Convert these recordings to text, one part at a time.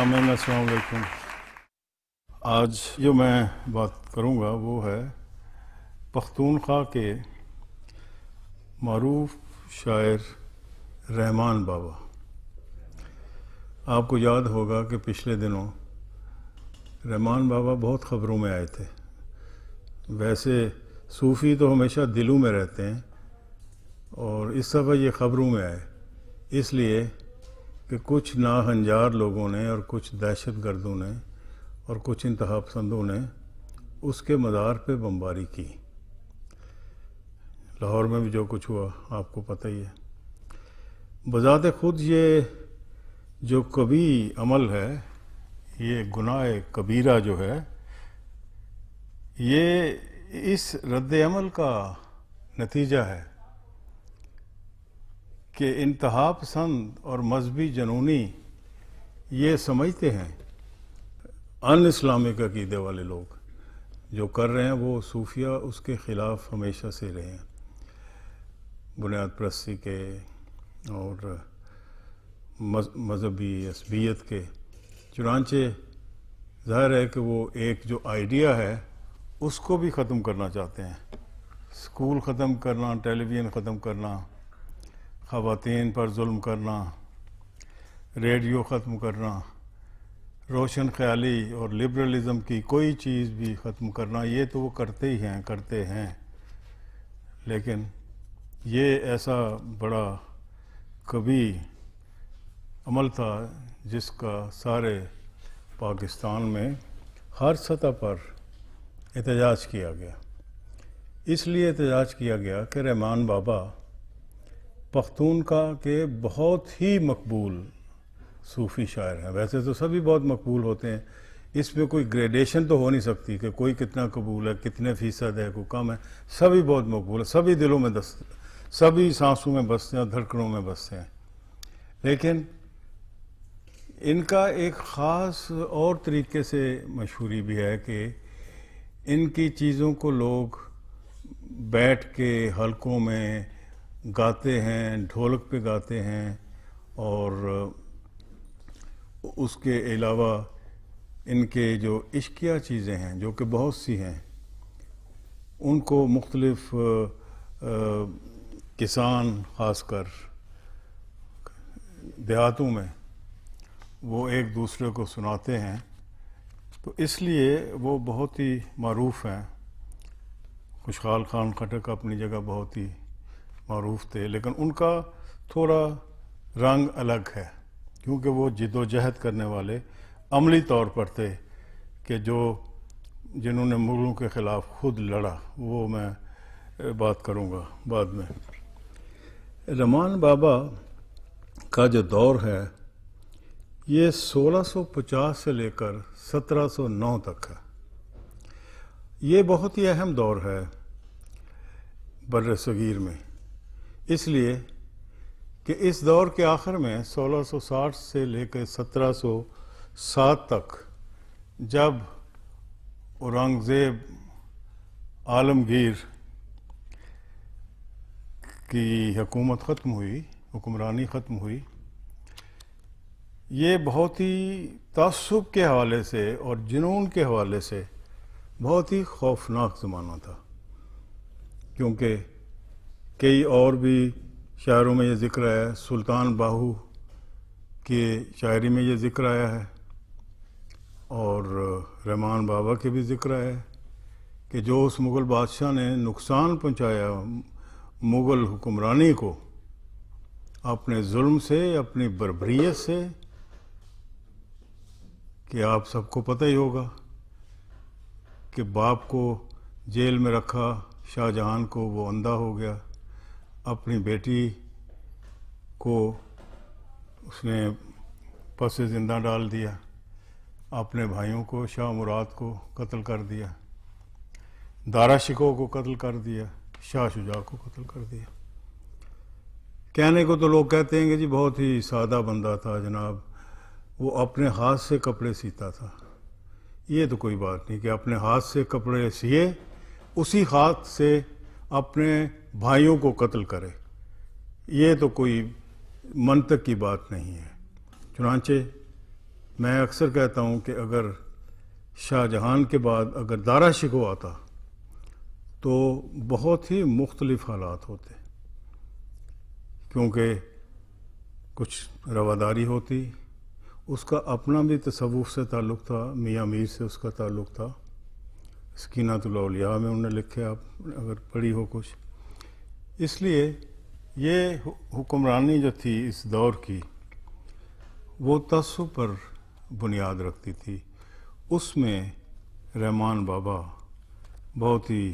सामिन असलकुम आज जो मैं बात करूँगा वो है पख्तूनख्वा के मरूफ शायर रहमान बाबा आपको याद होगा कि पिछले दिनों रहमान बाबा बहुत ख़बरों में आए थे वैसे सूफ़ी तो हमेशा दिलों में रहते हैं और इस सब ये ख़बरों में आए इसलिए कि कुछ नाहंजार लोगों ने और कुछ दहशत गर्दों ने और कुछ इंतहा पसंदों ने उसके मदार पे बमबारी की लाहौर में भी जो कुछ हुआ आपको पता ही है बज़ात खुद ये जो कभी अमल है ये गुनाह कबीरा जो है ये इस रद्द अमल का नतीजा है के इंतहा पसंद और मजहबी जनूनी ये समझते हैं अन इस्लामिक अकीदे वाले लोग जो कर रहे हैं वो सूफिया उसके ख़िलाफ़ हमेशा से रहे हैं बुनियाद प्रस्ती के और मजहबी असबियत के चुनाचे ज़ाहिर है कि वो एक जो आइडिया है उसको भी ख़त्म करना चाहते हैं स्कूल ख़त्म करना टेलीविज़न ख़त्म करना ख़वान पर जुल्म करना रेडियो ख़त्म करना रोशन ख्याली और लिबरलिज़म की कोई चीज़ भी ख़त्म करना ये तो वो करते ही हैं करते हैं लेकिन ये ऐसा बड़ा कभी अमल था जिसका सारे पाकिस्तान में हर सतह पर एहतजाज किया गया इसलिए एहतजाज किया गया कि रहमान बाबा पख्तून का के बहुत ही मकबूल सूफ़ी शायर हैं वैसे तो सभी बहुत मकबूल होते हैं इसमें कोई ग्रेडेशन तो हो नहीं सकती कि कोई कितना कबूल है कितने फ़ीसद है कोई कम है सभी बहुत मकबूल है सभी दिलों में दस सभी सांसों में बसते हैं धड़कनों में बसते हैं लेकिन इनका एक ख़ास और तरीके से मशहूरी भी है कि इनकी चीज़ों को लोग बैठ के हलकों में गाते हैं ढोलक पे गाते हैं और उसके अलावा इनके जो इश्किया चीज़ें हैं जो कि बहुत सी हैं उनको मुख्तलफ किसान ख़ासकर देहातों में वो एक दूसरे को सुनाते हैं तो इसलिए वो बहुत ही मरूफ हैं खुशहाल खान खटक अपनी जगह बहुत ही मरूफ थे लेकिन उनका थोड़ा रंग अलग है क्योंकि वो जिदोजहद करने वाले अमली तौर पर थे कि जो जिन्होंने मुगलों के ख़िलाफ़ खुद लड़ा वो मैं बात करूँगा बाद में रमान बाबा का जो दौर है ये 1650 से लेकर 1709 तक है ये बहुत ही अहम दौर है बर्र सगीर में इसलिए कि इस दौर के आखिर में 1660 से लेकर 1707 तक जब औरंगज़ेब आलमगीर की हुकूमत ख़त्म हुई हुक्मरानी ख़त्म हुई ये बहुत ही तसब के हवाले से और जुनून के हवाले से बहुत ही खौफनाक ज़माना था क्योंकि कई और भी शायरों में ये ज़िक्र आया है सुल्तान बाहू के शायरी में ये ज़िक्र आया है और रहमान बाबा के भी ज़िक्र आया है कि जो उस मुग़ल बादशाह ने नुकसान पहुंचाया मुग़ल हुक्मरानी को अपने जुल्म से अपनी बरबरीत से कि आप सबको पता ही होगा कि बाप को जेल में रखा शाहजहान को वो अंधा हो गया अपनी बेटी को उसने पस ज़िंदा डाल दिया अपने भाइयों को शाह मुराद को कत्ल कर दिया दारा शिको को कत्ल कर दिया शाह शुजा को कत्ल कर दिया कहने को तो लोग कहते हैं कि जी बहुत ही सादा बंदा था जनाब वो अपने हाथ से कपड़े सीता था ये तो कोई बात नहीं कि अपने हाथ से कपड़े सिए उसी हाथ से अपने भाइयों को कत्ल करे ये तो कोई मन तक की बात नहीं है चुनाचे मैं अक्सर कहता हूँ कि अगर शाहजहां के बाद अगर दारा शिको आता तो बहुत ही मुख्तलिफ हालात होते क्योंकि कुछ रवादारी होती उसका अपना भी तसवुफ़ से ताल्लुक़ था मियाँ मीर से उसका ताल्लुक़ था सकीनातुल्लिया में उन्होंने लिखे आप अगर पढ़ी हो कुछ इसलिए ये हुक्मरानी जो थी इस दौर की वो तस्व पर बुनियाद रखती थी उसमें रहमान बाबा बहुत ही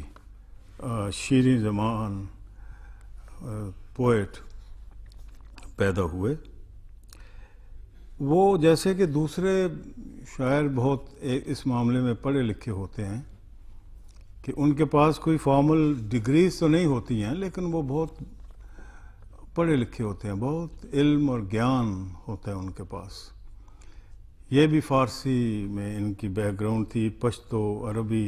शीरी जमान पोइट पैदा हुए वो जैसे कि दूसरे शायर बहुत इस मामले में पढ़े लिखे होते हैं कि उनके पास कोई फॉर्मल डिग्रीज तो नहीं होती हैं लेकिन वो बहुत पढ़े लिखे होते हैं बहुत इल्म और ज्ञान होता है उनके पास ये भी फारसी में इनकी बैकग्राउंड थी पश्तो अरबी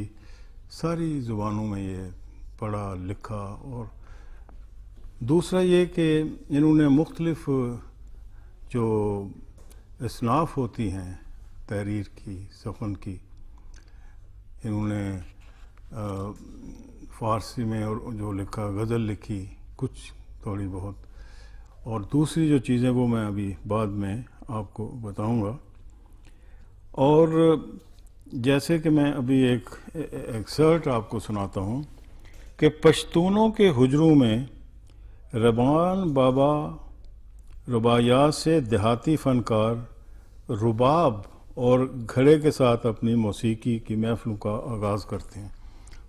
सारी ज़ुबानों में ये पढ़ा लिखा और दूसरा ये कि इन्होंने मुख्तलफ़ जो इसनाफ होती हैं तहरीर की सफ़न की इन्होंने फारसी में और जो लिखा गज़ल लिखी कुछ थोड़ी बहुत और दूसरी जो चीज़ें वो मैं अभी बाद में आपको बताऊंगा और जैसे कि मैं अभी एक एक्सर्ट आपको सुनाता हूँ कि पश्तूनों के हजरों में रबान बाबा रुबाया से देहाती फनकार रुबाब और घड़े के साथ अपनी मौसीकी की महफलों का आगाज़ करते हैं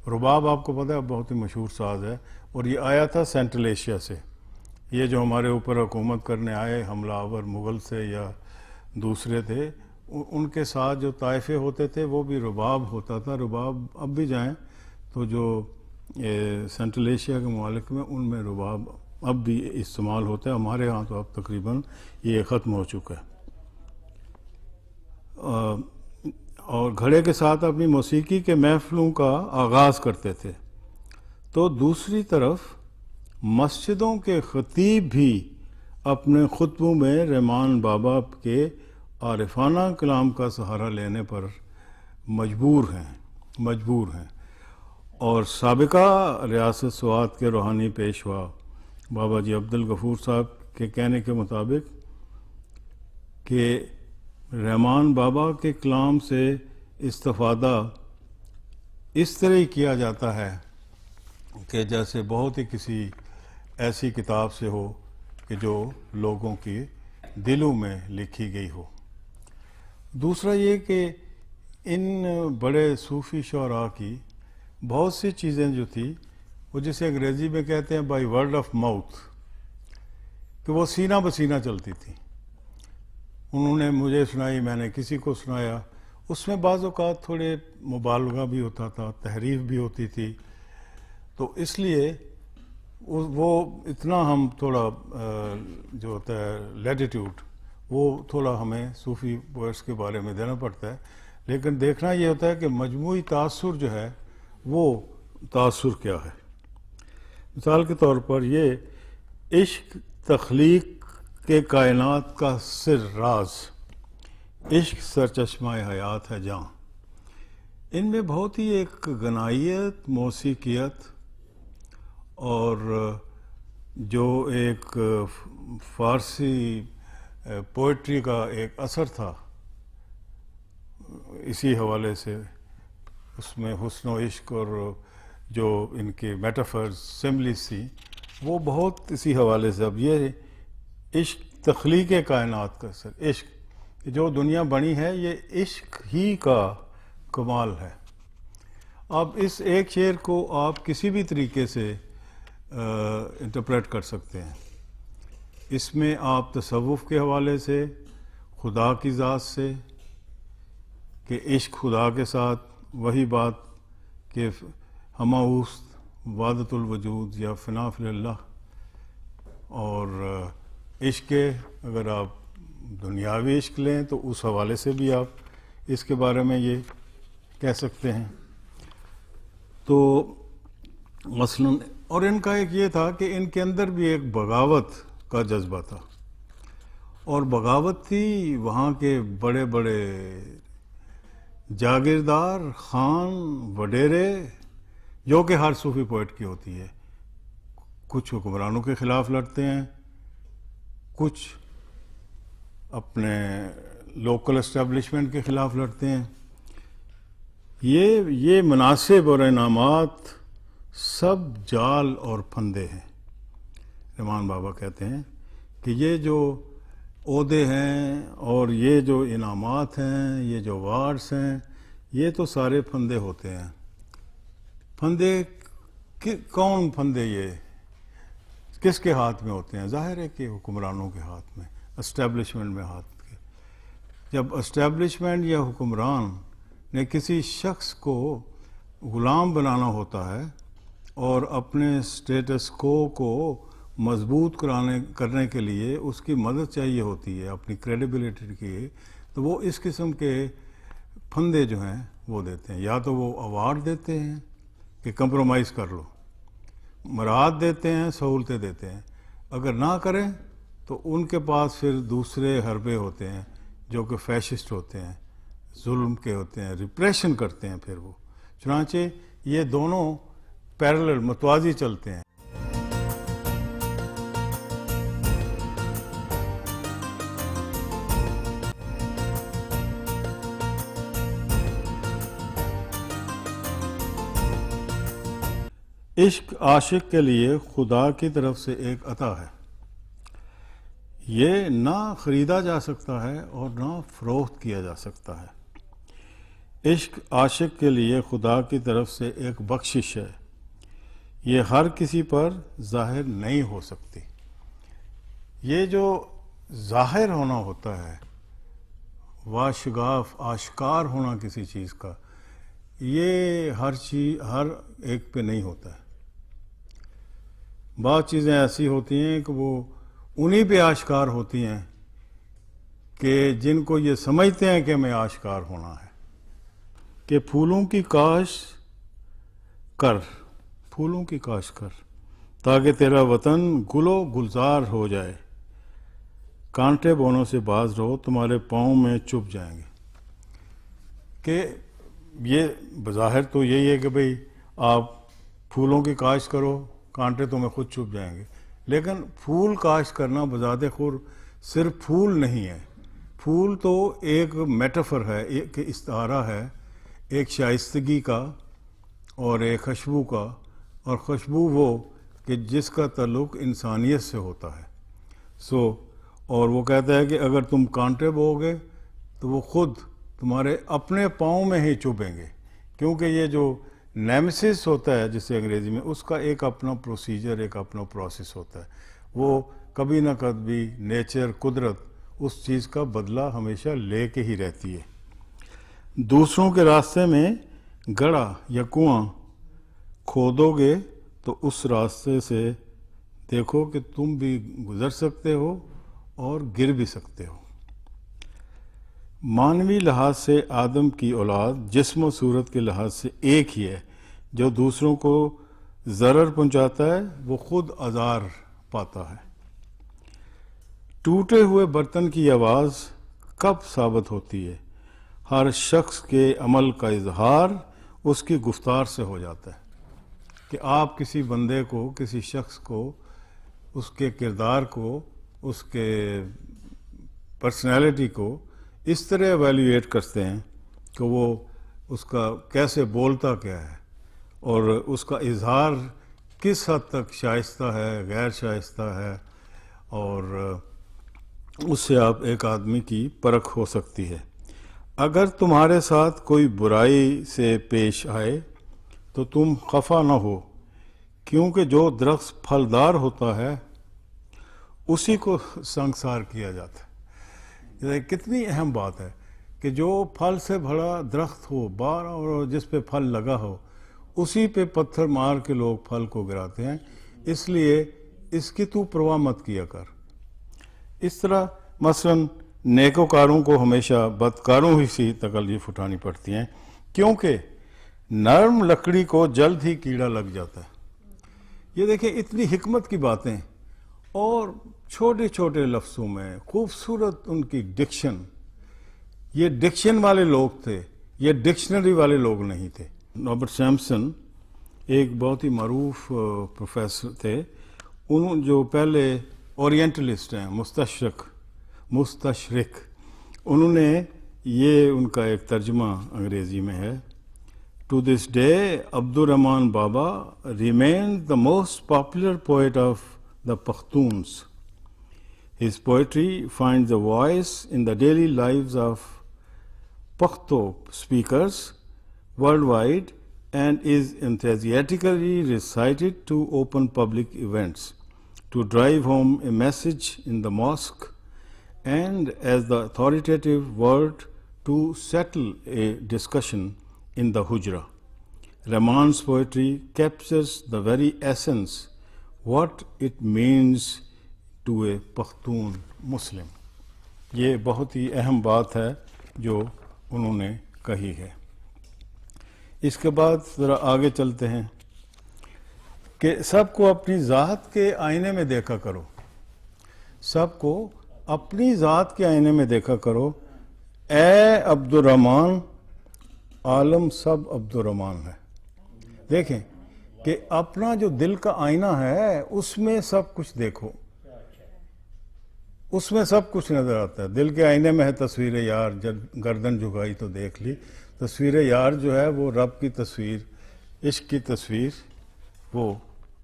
रुबाब आपको पता है बहुत ही मशहूर साज है और ये आया था सेंट्रल एशिया से ये जो हमारे ऊपर हुकूमत करने आए हमलावर मुग़ल से या दूसरे थे उ, उनके साथ जो तयफे होते थे वो भी रुबाब होता था रुबाब अब भी जाएं तो जो सेंट्रल एशिया के ममालिक में उनमें रुबाब अब भी इस्तेमाल होता है हमारे यहाँ तो अब तकरीबन ये ख़त्म हो चुका है आ, और घड़े के साथ अपनी मौसीकी के महफलों का आगाज़ करते थे तो दूसरी तरफ मस्जिदों के ख़तीब भी अपने खुतबों में रहमान बाबा के आरफाना कलाम का सहारा लेने पर मजबूर हैं मजबूर हैं और सबका रियासत स्वात के रूहानी पेशवा बाबा जी अब्दुल गफूर साहब के कहने के मुताबिक के रहमान बाबा के कलाम से इस्तफादा इस तरह ही किया जाता है कि जैसे बहुत ही किसी ऐसी किताब से हो कि जो लोगों के दिलों में लिखी गई हो दूसरा ये कि इन बड़े सूफ़ी शरा की बहुत सी चीज़ें जो थी वो जिसे अंग्रेज़ी में कहते हैं बाय वर्ड ऑफ माउथ कि वो सीना बसीना चलती थी उन्होंने मुझे सुनाई मैंने किसी को सुनाया उसमें बाज़ अवत थोड़े मुबालगा भी होता था तहरीफ भी होती थी तो इसलिए वो इतना हम थोड़ा जो होता है लेटिट्यूड वो थोड़ा हमें सूफ़ी वर्ड्स के बारे में देना पड़ता है लेकिन देखना ये होता है कि मजमू तासर जो है वो तासर क्या है मिसाल के तौर पर ये इश्क तख्लीक के कायनात का सिर राज इश्क सर चश्मा हयात है जहाँ इनमें बहुत ही एक गनाइत मौसीकियत और जो एक फारसी पोइट्री का एक असर था इसी हवाले से उसमें हसन इश्क और जो इनके मेटाफर्स सिमलिस थी वो बहुत इसी हवाले से अब ये इश्क तखलीक कायनात का सर इश्क जो दुनिया बनी है ये इश्क ही का कमाल है अब इस एक शेर को आप किसी भी तरीके से इंटरप्रेट कर सकते हैं इसमें आप तसवुफ़ के हवाले से खुदा की ज़ात से कि इश्क खुदा के साथ वही बात कि हमाउस वादतुलवजूद या फ़िनाफ़ल्ला और इश्क अगर आप दुनियावी इश्क लें तो उस हवाले से भी आप इसके बारे में ये कह सकते हैं तो मसलन और इनका एक ये था कि इनके अंदर भी एक बगावत का जज्बा था और बगावत थी वहाँ के बड़े बड़े जागीरदार खान वडेरे जो कि हर सूफी पोइट की होती है कुछ हुक्मरानों के ख़िलाफ़ लड़ते हैं कुछ अपने लोकल इस्टेब्लिशमेंट के ख़िलाफ़ लड़ते हैं ये ये मुनासिब और इनामत सब जाल और फंदे हैं रमान बाबा कहते हैं कि ये जो अहदे हैं और ये जो इनाम हैं ये जो वार्ड्स हैं ये तो सारे फंदे होते हैं फंदे कौन फंदे ये किसके हाथ में होते हैं जाहिर है कि हुक्मरानों के हाथ में इस्टेब्लिशमेंट में हाथ के जब इस्टेब्लिशमेंट या हुक्मरान ने किसी शख्स को ग़ुलाम बनाना होता है और अपने स्टेटस को को मजबूत कराने करने के लिए उसकी मदद चाहिए होती है अपनी क्रेडिबिलिटी के तो वो इस किस्म के फंदे जो हैं वो देते हैं या तो वो अवार्ड देते हैं कि कंप्रोमाइज़ कर लो मराद देते हैं सहूलतें देते हैं अगर ना करें तो उनके पास फिर दूसरे हरबे होते हैं जो कि फैशिस्ट होते हैं जुल्म के होते हैं रिप्रेशन करते हैं फिर वो चुनाचे ये दोनों पैरल मतवाजी चलते हैं इश्क आशिक के लिए खुदा की तरफ से एक अता है ये ना ख़रीदा जा सकता है और ना फ़रोख्त किया जा सकता है इश्क आशिक के लिए खुदा की तरफ से एक बख्शिश है ये हर किसी पर ज़ाहिर नहीं हो सकती ये जो ज़ाहिर होना होता है वाशगाफ आशकार होना किसी चीज़ का ये हर चीज हर एक पे नहीं होता है बहुत चीज़ें ऐसी होती हैं कि वो उन्हीं पे आश्कार होती हैं कि जिनको ये समझते हैं कि मैं आश्कार होना है कि फूलों की काश कर फूलों की काश कर ताकि तेरा वतन गुलो गुलजार हो जाए कांटे बोनों से बाज रहो तुम्हारे पाँव में चुप जाएंगे कि ये बाहर तो यही है कि भाई आप फूलों की काश करो कांटे तो मैं खुद छुप जाएंगे लेकिन फूल काश करना बजात खुर सिर्फ फूल नहीं है फूल तो एक मेटाफर है एक इस्तारा है एक शाइस्तगी का और एक खुशबू का और खुशबू वो कि जिसका तल्लुक इंसानियत से होता है सो so, और वो कहता है कि अगर तुम कांटे बोगे तो वो खुद तुम्हारे अपने पाँव में ही चुभेंगे क्योंकि ये जो नेमसिस होता है जिसे अंग्रेजी में उसका एक अपना प्रोसीजर एक अपना प्रोसेस होता है वो कभी ना कभी नेचर कुदरत उस चीज़ का बदला हमेशा ले के ही रहती है दूसरों के रास्ते में गड़ा या कुआं खोदोगे तो उस रास्ते से देखो कि तुम भी गुजर सकते हो और गिर भी सकते हो मानवी लिहाज से आदम की औलाद जिसम सूरत के लिहाज से एक ही है जो दूसरों को ज़र पहुंचाता है वो खुद आज़ार पाता है टूटे हुए बर्तन की आवाज़ कब साबित होती है हर शख्स के अमल का इजहार उसकी गुफ्तार से हो जाता है कि आप किसी बंदे को किसी शख्स को उसके किरदार को उसके पर्सनैलिटी को इस तरह एवेल्यूएट करते हैं कि वो उसका कैसे बोलता क्या है और उसका इजहार किस हद तक शाइस्ता है गैर शाइस्ता है और उससे आप एक आदमी की परख हो सकती है अगर तुम्हारे साथ कोई बुराई से पेश आए तो तुम खफा ना हो क्योंकि जो दरख्त फलदार होता है उसी को संसार किया जाता है कितनी अहम बात है कि जो फल से भरा दरख्त हो बार और जिस पे फल लगा हो उसी पे पत्थर मार के लोग फल को गिराते हैं इसलिए इसकी तू परवाह मत किया कर इस तरह मसलन नेकोकारों को हमेशा बदकारों ही सी तकलीफ उठानी पड़ती हैं क्योंकि नर्म लकड़ी को जल्द ही कीड़ा लग जाता है ये देखें इतनी हिकमत की बातें और छोटे छोटे लफ्ज़ों में खूबसूरत उनकी डिक्शन ये डिक्शन वाले लोग थे ये डिक्शनरी वाले लोग नहीं थे रॉबर्ट सैमसन एक बहुत ही मरूफ प्रोफेसर थे उन जो पहले ओरिएंटलिस्ट हैं मुस्तशरक मुस्तशरक उन्होंने ये उनका एक तर्जमा अंग्रेज़ी में है to this day Abdulrahman Baba remain the most popular poet of the Pakhtuns His poetry finds a voice in the daily lives of Pakhto speakers worldwide and is enthusiastically recited to open public events, to drive home a message in the mosque, and as the authoritative word to settle a discussion in the Hujra. Rahman's poetry captures the very essence, what it means to a Pakhtun Muslim ये बहुत ही अहम बात है जो उन्होंने कही है इसके बाद ज़रा आगे चलते हैं कि सबको अपनी ज़ात के आईने में देखा करो सबको अपनी ज़ात के आईने में देखा करो ए अब्दुलरहमान आलम सब अब्दुलरहमान है देखें कि अपना जो दिल का आईना है उसमें सब कुछ देखो उसमें सब कुछ नज़र आता है दिल के आईने में है तस्वीर यार जब गर्दन झुकाई तो देख ली तस्वीर यार जो है वो रब की तस्वीर इश्क की तस्वीर वो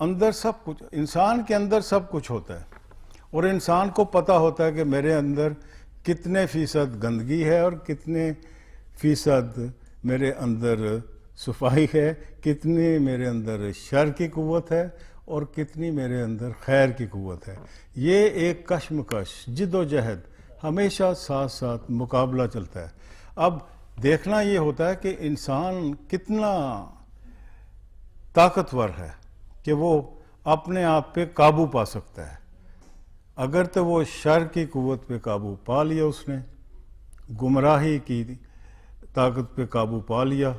अंदर सब कुछ इंसान के अंदर सब कुछ होता है और इंसान को पता होता है कि मेरे अंदर कितने फ़ीसद गंदगी है और कितने फ़ीसद मेरे अंदर सफाई है कितनी मेरे अंदर शर की कुत है और कितनी मेरे अंदर खैर की क़वत है ये एक कश्मकश जिदोजहद हमेशा साथ साथ मुकाबला चलता है अब देखना ये होता है कि इंसान कितना ताकतवर है कि वो अपने आप पे काबू पा सकता है अगर तो वो शर की कुत पे काबू पा लिया उसने गुमराही की ताकत पे काबू पा लिया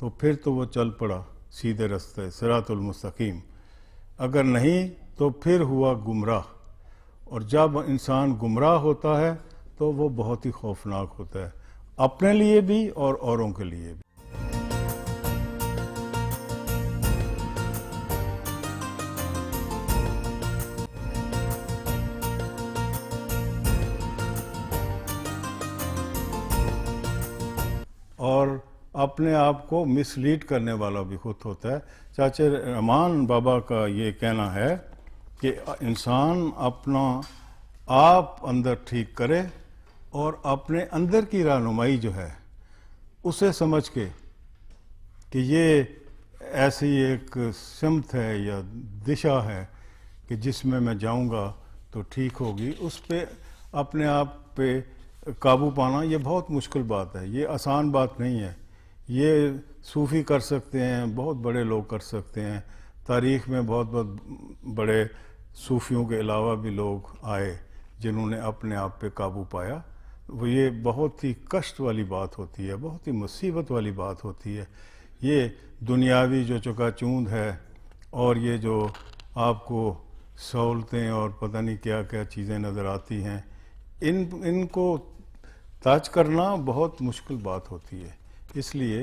तो फिर तो वो चल पड़ा सीधे रास्ते सरातुलमस्तकीम अगर नहीं तो फिर हुआ गुमराह और जब इंसान गुमराह होता है तो वो बहुत ही खौफनाक होता है अपने लिए भी और औरों के लिए भी और अपने आप को मिसलीड करने वाला भी खुद होता है चाचे रमान बाबा का ये कहना है कि इंसान अपना आप अंदर ठीक करे और अपने अंदर की रहनुमाई जो है उसे समझ के कि ये ऐसी एक समत है या दिशा है कि जिसमें मैं जाऊंगा तो ठीक होगी उस पर अपने आप पे काबू पाना ये बहुत मुश्किल बात है ये आसान बात नहीं है ये सूफ़ी कर सकते हैं बहुत बड़े लोग कर सकते हैं तारीख़ में बहुत बहुत बड़े सूफियों के अलावा भी लोग आए जिन्होंने अपने आप पे काबू पाया वो ये बहुत ही कष्ट वाली बात होती है बहुत ही मुसीबत वाली बात होती है ये दुनियावी जो चकाचूंद है और ये जो आपको सहूलतें और पता नहीं क्या क्या चीज़ें नज़र आती हैं इन इनको ताज करना बहुत मुश्किल बात होती है इसलिए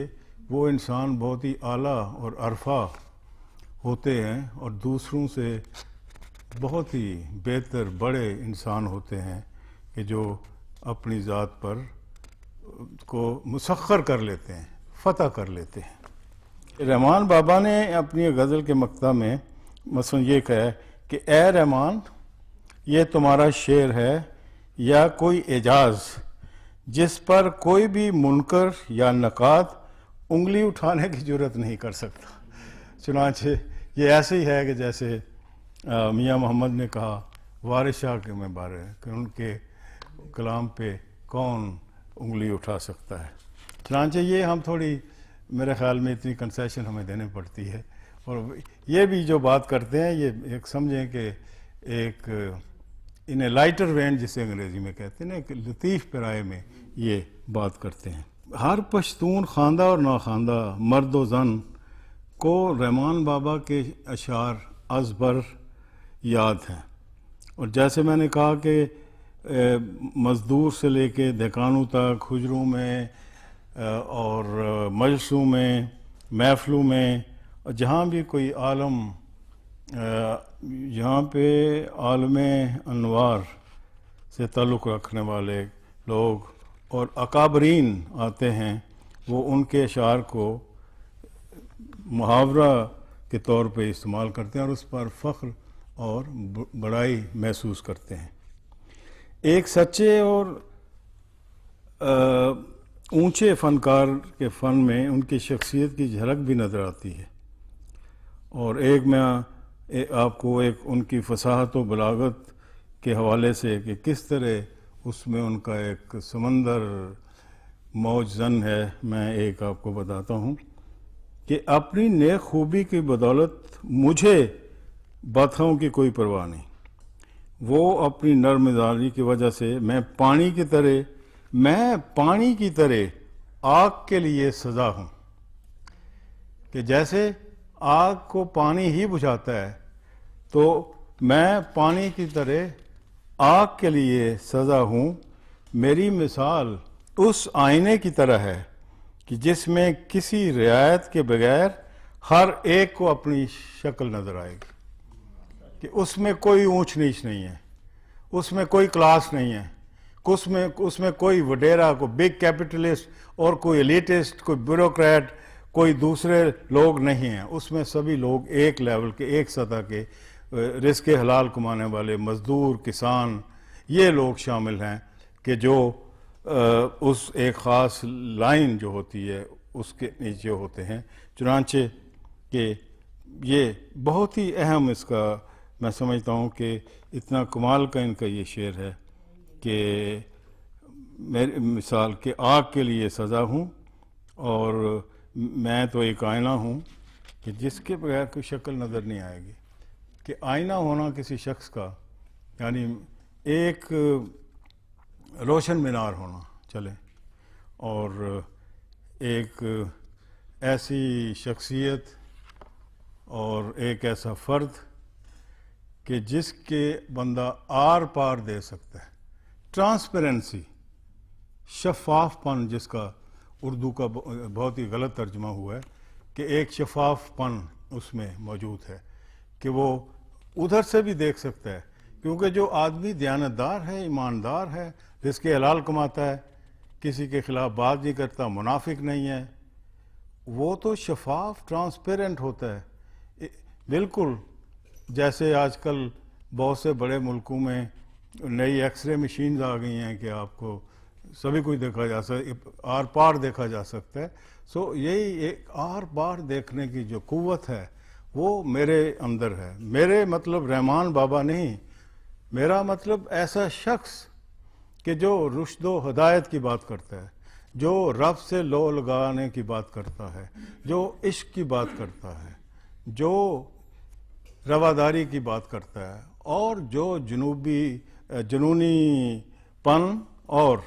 वो इंसान बहुत ही आला और अरफा होते हैं और दूसरों से बहुत ही बेहतर बड़े इंसान होते हैं कि जो अपनी ज़ात पर को मुसर कर लेते हैं फतह कर लेते हैं रहमान बाबा ने अपनी गज़ल के मकता में मसलन ये कहा है कि ए रहमान ये तुम्हारा शेर है या कोई एजाज़ जिस पर कोई भी मुनकर या नक़ाद उंगली उठाने की जरूरत नहीं कर सकता चुनाचे ये ऐसे ही है कि जैसे मियाँ मोहम्मद ने कहा वारिस शाह के में बारे कि उनके कलाम पे कौन उंगली उठा सकता है चुनाचे ये हम थोड़ी मेरे ख्याल में इतनी कंसेशन हमें देने पड़ती है और ये भी जो बात करते हैं ये एक समझें कि एक इन्हें लाइटर वैंड जिसे अंग्रेज़ी में कहते हैं ना एक लतीफ़ पराए में ये बात करते हैं हर पश्तून खानदा और खानदा मर्द व जन को रहमान बाबा के अशार अजबर याद हैं और जैसे मैंने कहा कि मजदूर से लेके देकानों तक खुजरों में और मजलसों में महफलों में और जहाँ भी कोई आलम यहाँ पे आलम अनवार से ताल्लुक़ रखने वाले लोग और अकाबरीन आते हैं वो उनके अशार को मुहावरा के तौर पे इस्तेमाल करते हैं और उस पर फ़ख्र और बड़ाई महसूस करते हैं एक सच्चे और ऊंचे फनकार के फ़न में उनकी शख्सियत की झलक भी नज़र आती है और एक मैं आपको एक उनकी फसाहत व बलागत के हवाले से कि किस तरह उसमें उनका एक समंदर मौज़न है मैं एक आपको बताता हूँ कि अपनी नेक खूबी की बदौलत मुझे बाधाओं की कोई परवाह नहीं वो अपनी नर्मदारी की वजह से मैं पानी की तरह मैं पानी की तरह आग के लिए सजा हूँ कि जैसे आग को पानी ही बुझाता है तो मैं पानी की तरह आग के लिए सज़ा हूँ मेरी मिसाल उस आईने की तरह है कि जिसमें किसी रियायत के बगैर हर एक को अपनी शक्ल नज़र आएगी कि उसमें कोई ऊंच नीच नहीं है उसमें कोई क्लास नहीं है उसमें उसमें कोई वडेरा कोई बिग कैपिटलिस्ट और कोई एलिटिस्ट कोई ब्यूरोक्रेट कोई दूसरे लोग नहीं हैं उसमें सभी लोग एक लेवल के एक सतह के रिस्क हलाल कमाने वाले मज़दूर किसान ये लोग शामिल हैं कि जो उस एक ख़ास लाइन जो होती है उसके नीचे होते हैं चुनाचे कि ये बहुत ही अहम इसका मैं समझता हूँ कि इतना कमाल का इनका ये शेर है कि मेरी मिसाल के आग के लिए सज़ा हूँ और मैं तो एक आयना हूँ कि जिसके बगैर कोई शक्ल नज़र नहीं आएगी कि आईना होना किसी शख्स का यानी एक रोशन मीनार होना चले और एक ऐसी शख्सियत और एक ऐसा फ़र्द कि जिसके बंदा आर पार दे सकता है ट्रांसपेरेंसी शफाफपन जिसका उर्दू का बहुत ही गलत तर्जमा हुआ है कि एक शफाफपन उसमें मौजूद है कि वो उधर से भी देख सकता है क्योंकि जो आदमी दयानतदार है ईमानदार है जिसके हलाल कमाता है किसी के खिलाफ बात नहीं करता मुनाफिक नहीं है वो तो शफाफ ट्रांसपेरेंट होता है बिल्कुल जैसे आजकल बहुत से बड़े मुल्कों में नई एक्सरे मशीन्स आ गई हैं कि आपको सभी कुछ देखा जा सक आर पार देखा जा सकता है सो यही एक आर पार देखने की जो कुत है वो मेरे अंदर है मेरे मतलब रहमान बाबा नहीं मेरा मतलब ऐसा शख्स कि जो रुशदो हदायत की बात करता है जो रब से लो लगाने की बात करता है जो इश्क की बात करता है जो रवादारी की बात करता है और जो जनूबी जुनूनी पन और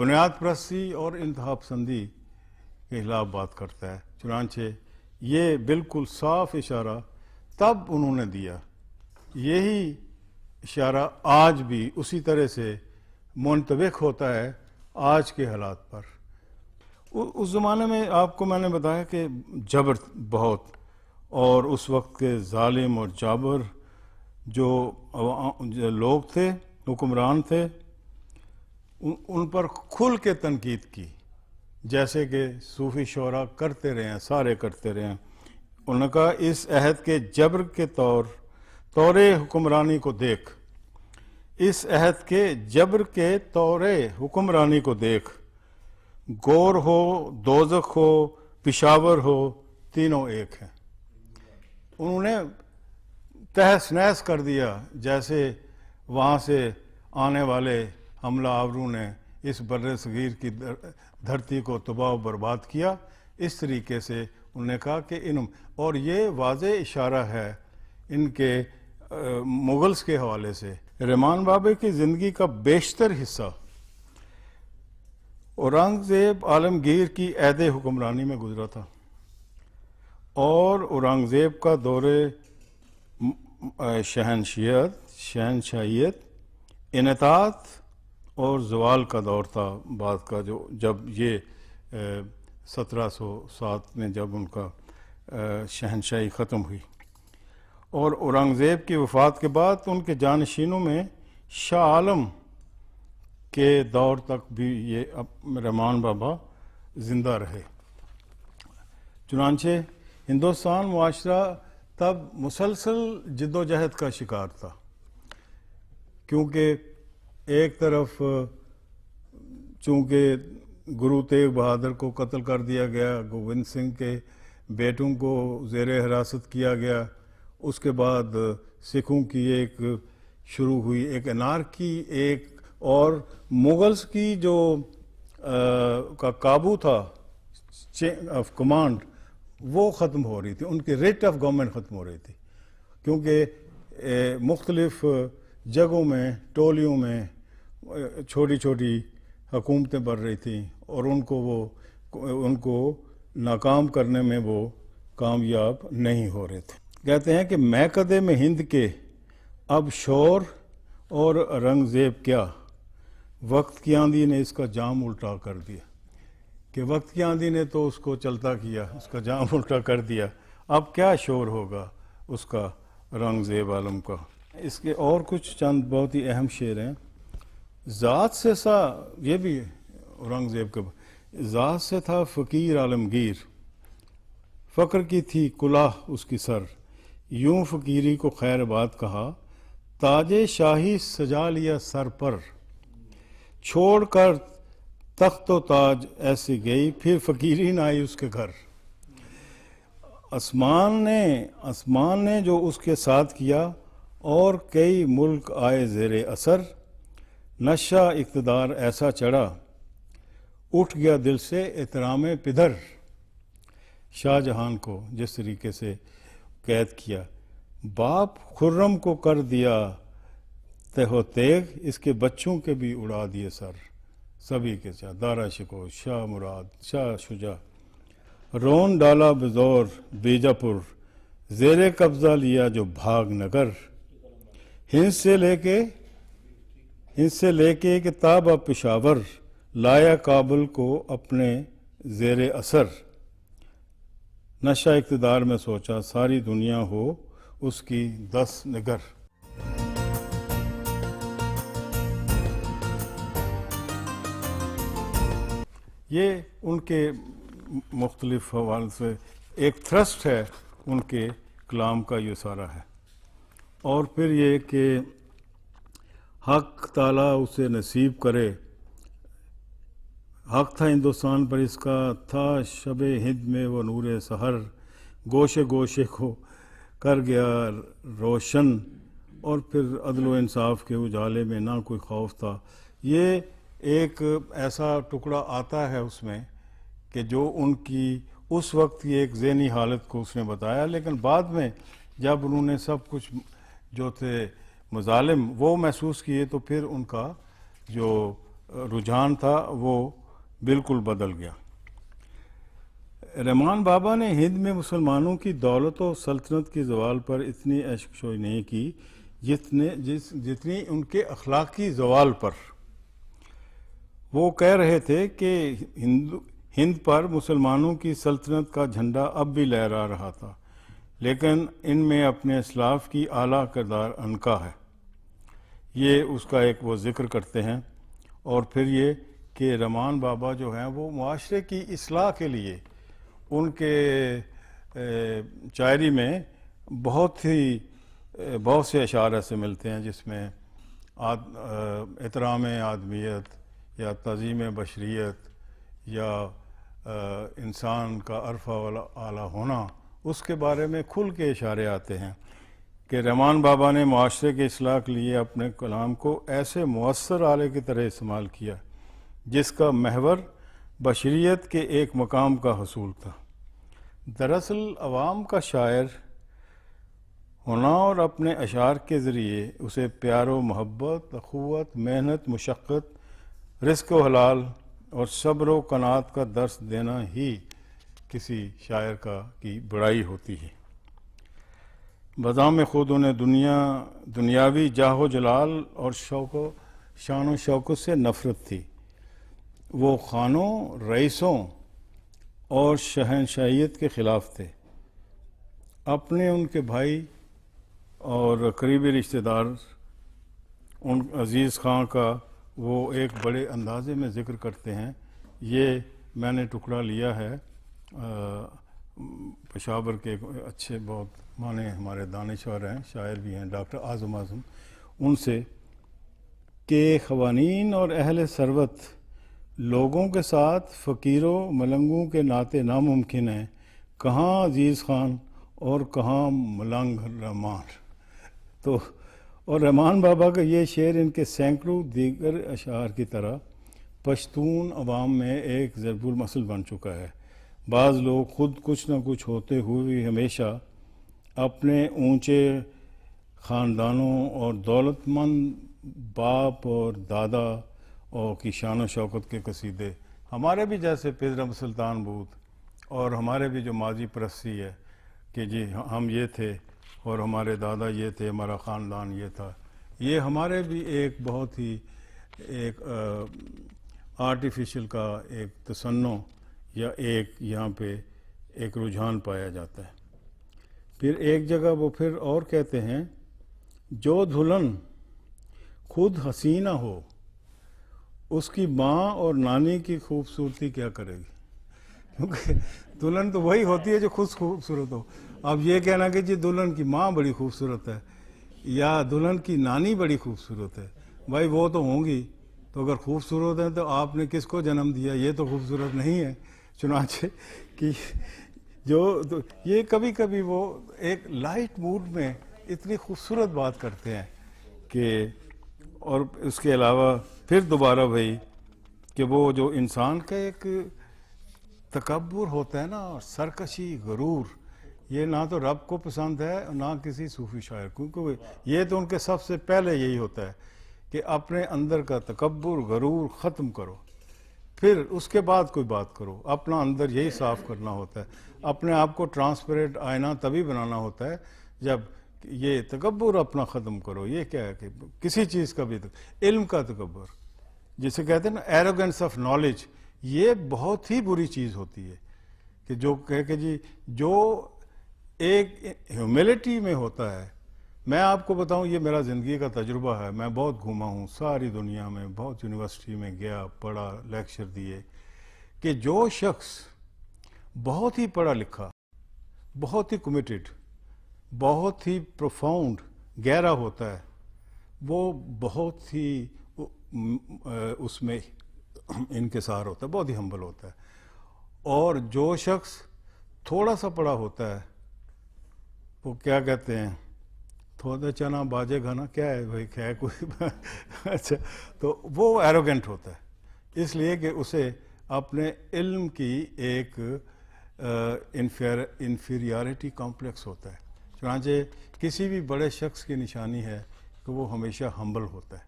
बुनियाद प्रस्ती और इंतहा पसंदी के खिलाफ बात करता है चुनानचे ये बिल्कुल साफ इशारा तब उन्होंने दिया यही इशारा आज भी उसी तरह से मुंतबिक होता है आज के हालात पर उ, उस ज़माने में आपको मैंने बताया कि जबर बहुत और उस वक्त के ालिम और जाबर जो, जो लोग थे हुक्मरान थे उन, उन पर खुल के तनकीद की जैसे कि सूफी शोरा करते रहे हैं सारे करते रहे हैं उन्होंने कहा इस अहद के जबर के तौर तौर हुक्मरानी को देख इस अहद के जबर के तौर हुक्मरानी को देख गौर हो दोजक हो पिशावर हो तीनों एक हैं उन्होंने तहस नहस कर दिया जैसे वहाँ से आने वाले हमला आवरू ने इस बर सगीर की धरती को तबाह बर्बाद किया इस तरीके से उन्होंने कहा कि इन और ये वाज इशारा है इनके मुगल्स के हवाले से रहमान बाबे की ज़िंदगी का बेशतर हिस्सा औरंगज़ेब आलमगीर की ऐद हुक्मरानी में गुजरा था और औरंगज़ेब का दौरे शहनशियत शहनशाहियत इनतात और जवाल का दौर था बाद का जो जब ये सत्रह सौ सात में जब उनका शहनशाही ख़त्म हुई और औरंगज़ेब की वफ़ात के बाद उनके जानशीनों में शाह आलम के दौर तक भी ये अब रहमान बाबा ज़िंदा रहे चुनानचे हिंदुस्तान माशरा तब मुसलसल जद्दोजहद का शिकार था क्योंकि एक तरफ चूंकि गुरु तेग बहादुर को कत्ल कर दिया गया गोविंद सिंह के बेटों को जेर हिरासत किया गया उसके बाद सिखों की एक शुरू हुई एक अनार की एक और मुगल्स की जो आ, का काबू था ऑफ कमांड वो ख़त्म हो रही थी उनकी रेट ऑफ गवर्नमेंट ख़त्म हो रही थी क्योंकि मुख्तलफ़ जगहों में टोलियों में छोटी छोटी हुकूमतें बढ़ रही थी और उनको वो उनको नाकाम करने में वो कामयाब नहीं हो रहे थे कहते हैं कि मैकदे में हिंद के अब शोर और रंगजेब क्या वक्त की आंधी ने इसका जाम उल्टा कर दिया कि वक्त की आंधी ने तो उसको चलता किया उसका जाम उल्टा कर दिया अब क्या शोर होगा उसका रंगजेब आलम का इसके और कुछ चंद बहुत ही अहम शेर हैं ज़ात से सा ये भी औरंगज़ेब का ज़ात से था फ़कीर आलमगीर फकर की थी कुलाह उसकी सर यूं फ़कीरी को खैरबाद कहा ताजे शाही सजा लिया सर पर छोड़ कर तख्त ताज ऐसी गई फिर फ़कीरी ना आई उसके घर आसमान ने आसमान ने जो उसके साथ किया और कई मुल्क आए जेर असर नशा इकतदार ऐसा चढ़ा उठ गया दिल से एहतराम पिधर शाहजहान को जिस तरीके से कैद किया बाप खुर्रम को कर दिया तेहो तेग इसके बच्चों के भी उड़ा दिए सर सभी के साथ दारा शिको शाह मुराद शाह शुजा रोन डाला बजोर बीजापुर जेरे कब्जा लिया जो भाग नगर हिंस से लेके इनसे लेके किताब पेशावर लाया काबुल को अपने जेर असर नशा इकतदार में सोचा सारी दुनिया हो उसकी दस निगर ये उनके मुख्तलिफ हवाल से एक थ्रस्ट है उनके कलाम का ये सारा है और फिर ये कि हक ताला उसे नसीब करे हक था हिंदुस्तान पर इसका था शब हिंद में वो नूर सहर गोशे गोशे को कर गया रोशन और फिर अदल इंसाफ के उजाले में ना कोई खौफ था ये एक ऐसा टुकड़ा आता है उसमें कि जो उनकी उस वक्त की एक जहनी हालत को उसने बताया लेकिन बाद में जब उन्होंने सब कुछ जो थे मजालम वो महसूस किए तो फिर उनका जो रुझान था वो बिल्कुल बदल गया रहमान बाबा ने हिंद में मुसलमानों की दौलत और सल्तनत के जवाल पर इतनी अशकशोई नहीं की जितने जिस जितनी उनके अखलाकी जवाल पर वो कह रहे थे कि हिंद पर मुसलमानों की सल्तनत का झंडा अब भी लहरा रहा था लेकिन इनमें अपने इसलाफ की आला करदार अनका है ये उसका एक वो ज़िक्र करते हैं और फिर ये कि रमान बाबा जो हैं वो माशरे की असलाह के लिए उनके शायरी में बहुत ही बहुत से अशार ऐसे मिलते हैं जिसमें आद, एहतराम आदमियत या तज़ीम बशरीत या इंसान का अरफा वाला आला होना उसके बारे में खुल के इशारे आते हैं कि रहमान बाबा ने माशरे के असलाह के लिए अपने कलाम को ऐसे मवसर आले की तरह इस्तेमाल किया जिसका महवर बशरीत के एक मकाम का हसूल था दरअसल आवाम का शायर होना और अपने अशार के ज़रिए उसे प्यार व मोहब्बत अखवत मेहनत मशक्क़त रिस्क व हलाल और सब्र व कनात का दर्स देना ही किसी शायर का की बड़ाई होती है बदाम खुद उन्हें दुनिया दुनियावी जाहो जलाल और शौक शान शौकत से नफरत थी वो खानों रईसों और शहनशाहीत के ख़िलाफ़ थे अपने उनके भाई और करीबी रिश्तेदार उन अज़ीज़ खां का वो एक बड़े अंदाजे में ज़िक्र करते हैं ये मैंने टुकड़ा लिया है आ, पशावर के अच्छे बहुत माने हमारे दानश्वर हैं शायर भी हैं डॉक्टर आज़म आज़म उनसे के खवानीन और अहल सरवत लोगों के साथ फ़कीरों मलंगों के नाते नामुमकिन हैं कहाँ अजीज़ ख़ान और कहाँ मलंग रहमान तो और रहमान बाबा का ये शेर इनके सैकड़ों दीगर अशार की तरह पश्तून अवाम में एक ज़रबुल मसल बन चुका है बाज़ लोग खुद कुछ ना कुछ होते हुए भी हमेशा अपने ऊंचे ख़ानदानों और दौलतमंद बाप और दादा और की शौकत के कसीदे हमारे भी जैसे पिजरम सुल्तान बूथ और हमारे भी जो माजी परस्ती है कि जी हम ये थे और हमारे दादा ये थे हमारा ख़ानदान ये था ये हमारे भी एक बहुत ही एक आर्टिफिशियल का एक तसन्नों या एक यहाँ पे एक रुझान पाया जाता है फिर एक जगह वो फिर और कहते हैं जो दुल्हन खुद हसीना हो उसकी माँ और नानी की खूबसूरती क्या करेगी क्योंकि दुल्हन तो वही होती है जो खुद खूबसूरत हो अब ये कहना कि जी दुल्हन की माँ बड़ी खूबसूरत है या दुल्हन की नानी बड़ी खूबसूरत है भाई वो तो होंगी तो अगर खूबसूरत हैं तो आपने किसको जन्म दिया ये तो खूबसूरत नहीं है चुनाचे कि जो तो ये कभी कभी वो एक लाइट मूड में इतनी खूबसूरत बात करते हैं कि और इसके अलावा फिर दोबारा भाई कि वो जो इंसान का एक तकबर होता है ना और सरकशी गरूर ये ना तो रब को पसंद है ना किसी सूफी शायर को क्योंकि ये तो उनके सबसे पहले यही होता है कि अपने अंदर का तकबर गरूर ख़त्म करो फिर उसके बाद कोई बात करो अपना अंदर यही साफ करना होता है अपने आप को ट्रांसपेरेंट आईना तभी बनाना होता है जब ये तकबर अपना ख़त्म करो ये क्या है कि किसी चीज़ का भी तो, इल्म का तकबर जिसे कहते हैं ना एरोगेंस ऑफ नॉलेज ये बहुत ही बुरी चीज़ होती है कि जो कह के जी जो एक ह्यूमिलिटी में होता है मैं आपको बताऊं ये मेरा ज़िंदगी का तजुर्बा है मैं बहुत घूमा हूँ सारी दुनिया में बहुत यूनिवर्सिटी में गया पढ़ा लेक्चर दिए कि जो शख्स बहुत ही पढ़ा लिखा बहुत ही कमिटेड बहुत ही प्रोफाउंड गहरा होता है वो बहुत ही उसमें इनकसार होता है बहुत ही हम्बल होता है और जो शख्स थोड़ा सा पढ़ा होता है वो क्या कहते हैं थोड़ा चना बाजे घना क्या है भाई क्या है कोई अच्छा तो वो एरोगेंट होता है इसलिए कि उसे अपने इल्म की एक इन्फियर इन्फीरियरिटी कॉम्प्लेक्स होता है चुनाचे किसी भी बड़े शख्स की निशानी है कि वो हमेशा हम्बल होता है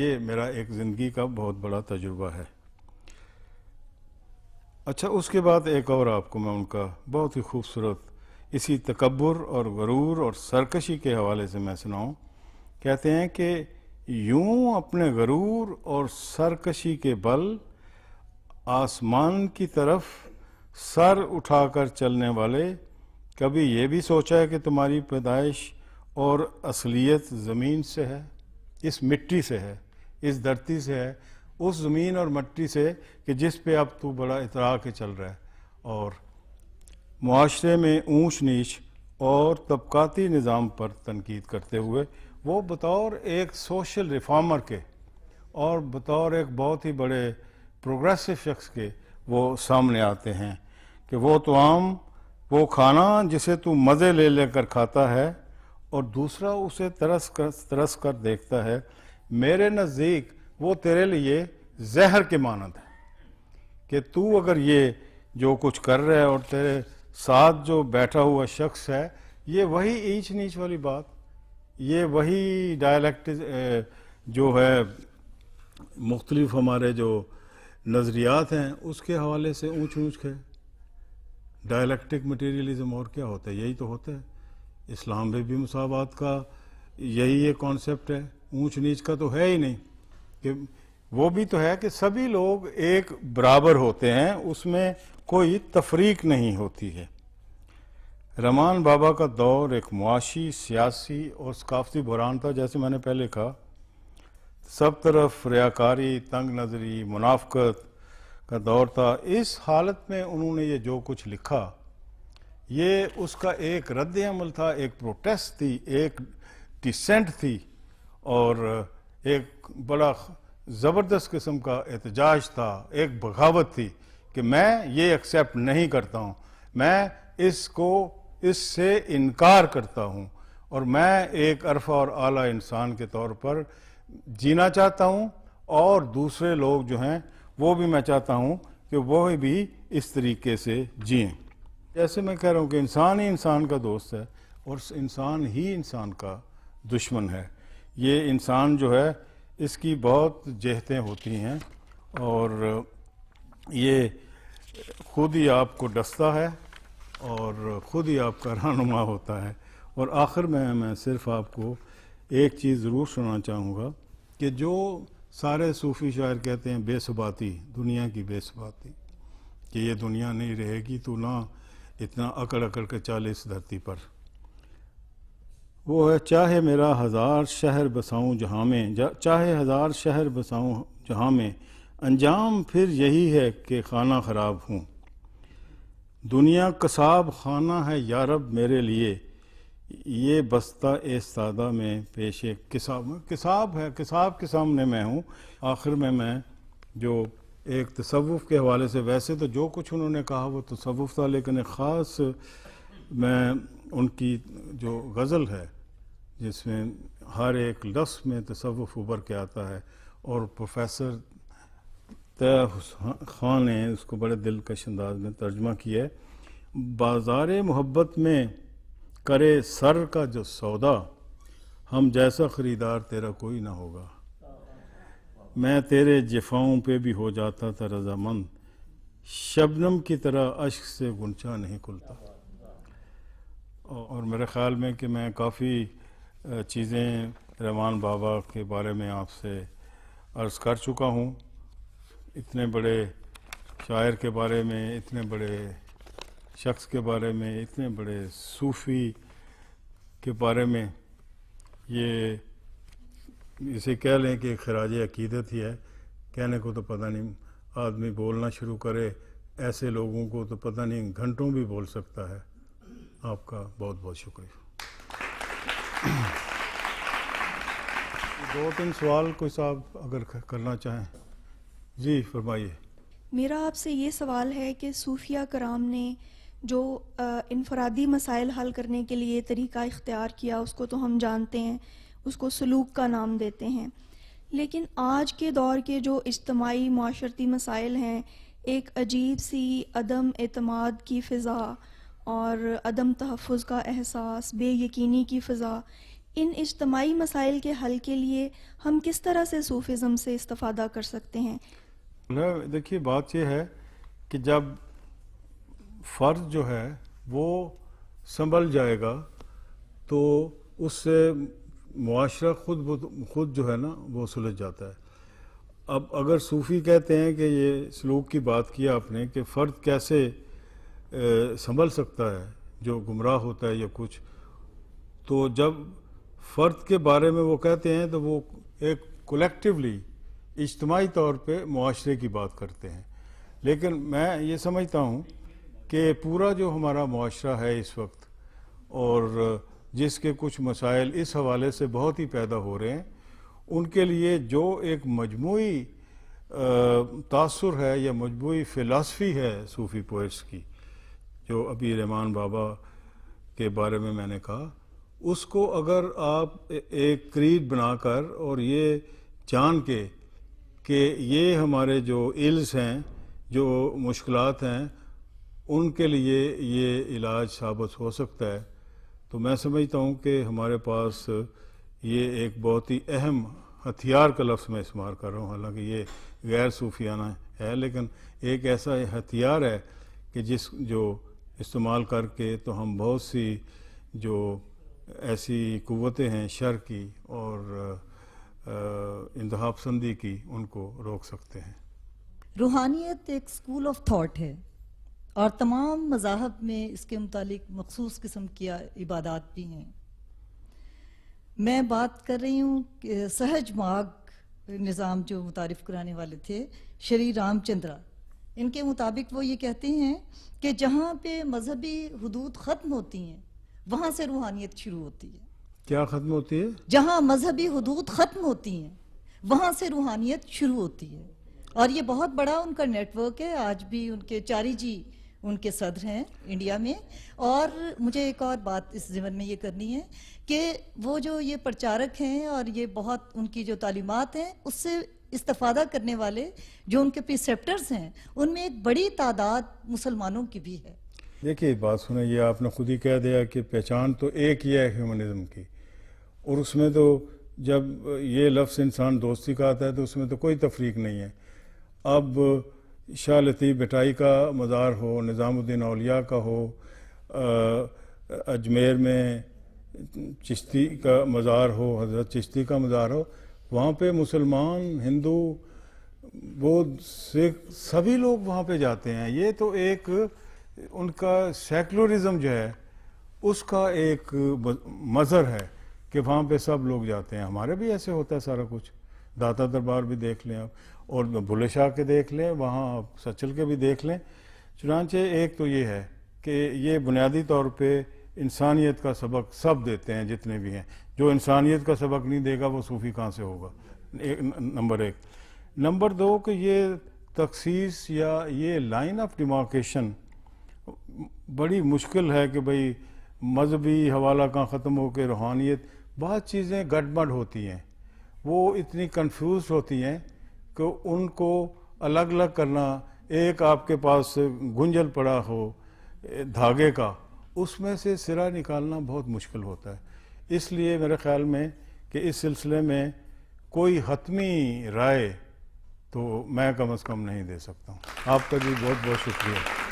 ये मेरा एक ज़िंदगी का बहुत बड़ा तजुर्बा है अच्छा उसके बाद एक और आपको मैं उनका बहुत ही खूबसूरत इसी तकबर और गरूर और सरकशी के हवाले से मैं सुनाऊँ कहते हैं कि यूं अपने गरूर और सरकशी के बल आसमान की तरफ सर उठाकर चलने वाले कभी ये भी सोचा है कि तुम्हारी पैदाइश और असलियत ज़मीन से है इस मिट्टी से है इस धरती से है उस ज़मीन और मिट्टी से कि जिस पे अब तू बड़ा इतरा के चल रहा है और माशरे में ऊँच नीच और तबकाती निज़ाम पर तनकीद करते हुए वो बतौर एक सोशल रिफॉर्मर के और बतौर एक बहुत ही बड़े प्रोग्रेसिव शख्स के वो सामने आते हैं कि वो तो आम वो खाना जिसे तू मज़े ले लेकर खाता है और दूसरा उसे तरस कर तरस कर देखता है मेरे नज़दीक वो तेरे लिए जहर के मानद है कि तू अगर ये जो कुछ कर रहा है और तेरे साथ जो बैठा हुआ शख्स है ये वही ईच नीच वाली बात ये वही डायलैक्ट जो है मुख्तलिफ हमारे जो नज़रियात हैं उसके हवाले से ऊँच ऊँच है डायलैक्टिक मटेरियलिज्म और क्या होता है यही तो होता है इस्लाम में भी मुसावत का यही ये कॉन्सेप्ट है ऊँच नीच का तो है ही नहीं कि वो भी तो है कि सभी लोग एक बराबर होते हैं उसमें कोई तफरीक नहीं होती है रमान बाबा का दौर एक मुआशी सियासी और सकाफती बहरान था जैसे मैंने पहले कहा सब तरफ रियाकारी तंग नजरी मुनाफ्त का दौर था इस हालत में उन्होंने ये जो कुछ लिखा ये उसका एक रद्द अमल था एक प्रोटेस्ट थी एक डिसेंट थी और एक बड़ा ज़बरदस्त किस्म का एहतजाज था एक बगावत थी कि मैं ये एक्सेप्ट नहीं करता हूँ मैं इसको इससे इनकार करता हूँ और मैं एक अरफा और आला इंसान के तौर पर जीना चाहता हूँ और दूसरे लोग जो हैं वो भी मैं चाहता हूँ कि वह भी इस तरीके से जिए जैसे मैं कह रहा हूँ कि इंसान ही इंसान का दोस्त है और इंसान ही इंसान का दुश्मन है ये इंसान जो है इसकी बहुत जहतें होती हैं और ये खुद ही आपको डसता है और ख़ुद ही आपका रहनुमा होता है और आखिर में मैं सिर्फ आपको एक चीज़ ज़रूर सुनना चाहूँगा कि जो सारे सूफ़ी शायर कहते हैं बेसबाती दुनिया की बेसबाती कि ये दुनिया नहीं रहेगी तो ना इतना अकड़ अकड़ के चालीस धरती पर वो है चाहे मेरा हज़ार शहर बसाऊँ जहाँ में चाहे हज़ार शहर बसाऊँ जहाँ में अंजाम फिर यही है कि खाना ख़राब हूँ दुनिया कसाब खाना है यारब मेरे लिए ये बस्ता ए सादा में पेश किसाब किसाब है किसाब के सामने मैं हूँ आखिर में मैं जो एक तसवुफ़ के हवाले से वैसे तो जो कुछ उन्होंने कहा वो तसवुफ़ था लेकिन ख़ास मैं उनकी जो गज़ल है जिसमें हर एक लफ्स में तसवुफ उभर के आता है और प्रोफेसर खान ने उसको बड़े दिलकश अंदाज में तर्जमा किया है बाजार मोहब्बत में करे सर का जो सौदा हम जैसा ख़रीदार तेरा कोई ना होगा मैं तेरे जफाओं पे भी हो जाता था रजामंद शबनम की तरह अश्क से गुंचा नहीं खुलता और मेरे ख़्याल में कि मैं काफ़ी चीज़ें रहमान बाबा के बारे में आपसे अर्ज़ कर चुका हूँ इतने बड़े शायर के बारे में इतने बड़े शख्स के बारे में इतने बड़े सूफ़ी के बारे में ये इसे कह लें कि खराज अकीदत ही है कहने को तो पता नहीं आदमी बोलना शुरू करे ऐसे लोगों को तो पता नहीं घंटों भी बोल सकता है आपका बहुत बहुत शुक्रिया दो तीन सवाल कोई साहब अगर करना चाहें जी फरमाइए मेरा आपसे ये सवाल है कि सूफिया कराम ने जो इनफरादी मसाइल हल करने के लिए तरीका इख्तियार किया उसको तो हम जानते हैं उसको सलूक का नाम देते हैं लेकिन आज के दौर के जो इज्तमाही माशरती मसाइल हैं एक अजीब सी अदम अतमाद की फ़िज़ा और अदम तहफ़ का एहसास बेयकीनी की फ़ज़ा इन इज्तमाही मसाइल के हल के लिए हम किस तरह से सूफिज़म से इस्तफ़ादा कर सकते हैं देखिए बात यह है कि जब फ़र्ज जो है वो संभल जाएगा तो उससे मुआरा खुद खुद जो है ना वो सुलझ जाता है अब अगर सूफ़ी कहते हैं कि ये सलूक की बात किया आपने कि फ़र्द कैसे संभल सकता है जो गुमराह होता है या कुछ तो जब फ़र्द के बारे में वो कहते हैं तो वो एक कलेक्टिवली इज्तमाही तौर पे माशरे की बात करते हैं लेकिन मैं ये समझता हूँ कि पूरा जो हमारा माशरा है इस वक्त और जिसके कुछ मसाइल इस हवाले से बहुत ही पैदा हो रहे हैं उनके लिए जो एक मजमू तासर है या मजमू फ़िलासफ़ी है सूफ़ी पोइट्स की जो अभी रहमान बाबा के बारे में मैंने कहा उसको अगर आप एक क्रीड बनाकर और ये जान के कि ये हमारे जो इल्स हैं जो मुश्किल हैं उनके लिए ये इलाज साबित हो सकता है तो मैं समझता हूँ कि हमारे पास ये एक बहुत ही अहम हथियार का लफ्ज़ मैं इस्तेमाल कर रहा हूँ हालांकि ये गैर सूफियाना है लेकिन एक ऐसा हथियार है कि जिस जो इस्तेमाल करके तो हम बहुत सी जो ऐसी कुतें हैं शर की और इंतहा पसंदी की उनको रोक सकते हैं रूहानियत एक स्कूल ऑफ थाट है और तमाम मजाहब में इसके मतलब मखसूस किस्म की इबादत भी हैं मैं बात कर रही हूँ सहज माग निज़ाम जो मुतारफ़ कराने वाले थे श्री रामचंद्रा इनके मुताबिक वो ये कहते हैं कि जहाँ पे मजहबी हदूद ख़त्म होती हैं वहाँ से रूहानियत शुरू होती है क्या ख़त्म होती है जहाँ मजहबी हदूद ख़त्म होती हैं वहाँ से रूहानियत शुरू होती है और ये बहुत बड़ा उनका नेटवर्क है आज भी उनके चारी जी उनके सदर हैं इंडिया में और मुझे एक और बात इस जीवन में ये करनी है कि वो जो ये प्रचारक हैं और ये बहुत उनकी जो तालीमत हैं उससे इस्तफादा करने वाले जो उनके प्रिसेप्टर्स हैं उनमें एक बड़ी तादाद मुसलमानों की भी है देखिए बात सुने ये आपने खुद ही कह दिया कि पहचान तो एक ही है ह्यूमनिज्म की और उसमें तो जब ये लफ्स इंसान दोस्ती का आता है तो उसमें तो कोई तफरीक नहीं है अब शाह लतीफ़ बिटाई का मज़ार हो निज़ामुद्दीन अलिया का हो अजमेर में चिश्ती का मज़ार हो हज़रत चिश्ती का मज़ार हो वहाँ पे मुसलमान हिंदू बौद्ध सिख सभी लोग वहाँ पे जाते हैं ये तो एक उनका सेकुलरिज्म जो है उसका एक मज़र है कि वहाँ पे सब लोग जाते हैं हमारे भी ऐसे होता है सारा कुछ दाता दरबार भी देख लें आप और भुले शाह के देख लें वहाँ आप सचल के भी देख लें चुनाचे एक तो ये है कि ये बुनियादी तौर पे इंसानियत का सबक सब देते हैं जितने भी हैं जो इंसानियत का सबक नहीं देगा वो सूफ़ी कहाँ से होगा एक नंबर एक नंबर दो कि ये तखसीस या ये लाइन ऑफ डिमार्केशन बड़ी मुश्किल है कि भाई मजहबी हवाला कहाँ ख़त्म हो के रूहानियत बहुत चीज़ें गड़बड़ होती हैं वो इतनी कन्फ्यूज़ होती हैं कि उनको अलग अलग करना एक आपके पास गुंजल पड़ा हो धागे का उसमें से सिरा निकालना बहुत मुश्किल होता है इसलिए मेरे ख्याल में कि इस सिलसिले में कोई हतमी राय तो मैं कम अज़ कम नहीं दे सकता हूँ आपका जी बहुत बहुत शुक्रिया